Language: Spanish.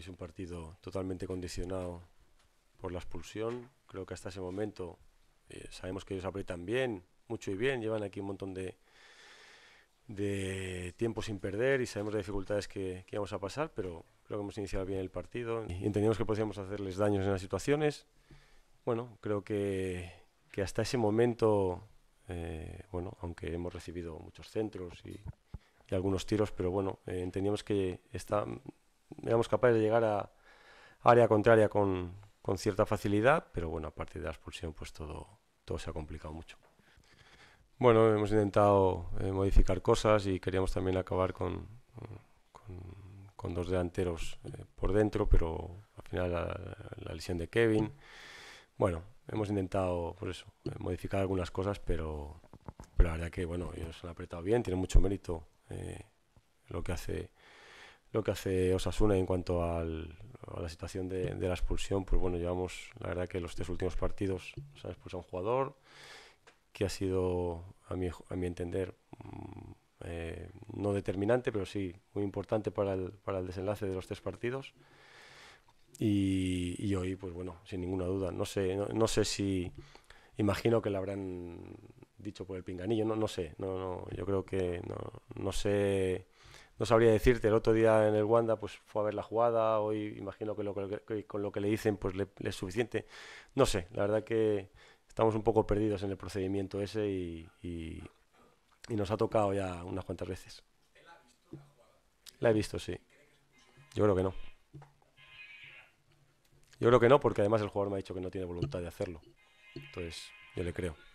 es un partido totalmente condicionado por la expulsión. Creo que hasta ese momento eh, sabemos que ellos aprietan bien, mucho y bien, llevan aquí un montón de, de tiempo sin perder y sabemos las dificultades que, que, íbamos a pasar, pero creo que hemos iniciado bien el partido y entendíamos que podíamos hacerles daños en las situaciones. Bueno, creo que, que hasta ese momento, eh, bueno, aunque hemos recibido muchos centros y, algunos tiros, pero bueno, eh, entendíamos que está, éramos capaces de llegar a área contraria con, con cierta facilidad, pero bueno, a partir de la expulsión pues todo, todo se ha complicado mucho. Bueno, hemos intentado eh, modificar cosas y queríamos también acabar con, con, dos delanteros eh, por dentro, pero al final la, lesión de Kevin. Bueno, hemos intentado por eso, eh, modificar algunas cosas, pero, pero la verdad que bueno, ellos han apretado bien, tiene mucho mérito lo que hace lo que hace Osasuna en cuanto a la situación de, la expulsión, pues bueno, llevamos, la verdad que los tres últimos partidos se ha expulsado un jugador que ha sido, a mi, a mi entender, mm, eh, no determinante, pero sí muy importante para el, para el desenlace de los tres partidos. Y, hoy, pues bueno, sin ninguna duda, no sé, no, sé si, imagino que le habrán dicho por el pinganillo, no, no sé, no, no, yo creo que no, no sé no sabría decirte, el otro día en el Wanda pues fue a ver la jugada, hoy imagino que, lo, con lo que le dicen pues le, es suficiente. No sé, la verdad que estamos un poco perdidos en el procedimiento ese y, y, y nos ha tocado ya unas cuantas veces. La he visto, sí. Yo creo que no. Yo creo que no, porque además el jugador me ha dicho que no tiene voluntad de hacerlo. Entonces, yo le creo.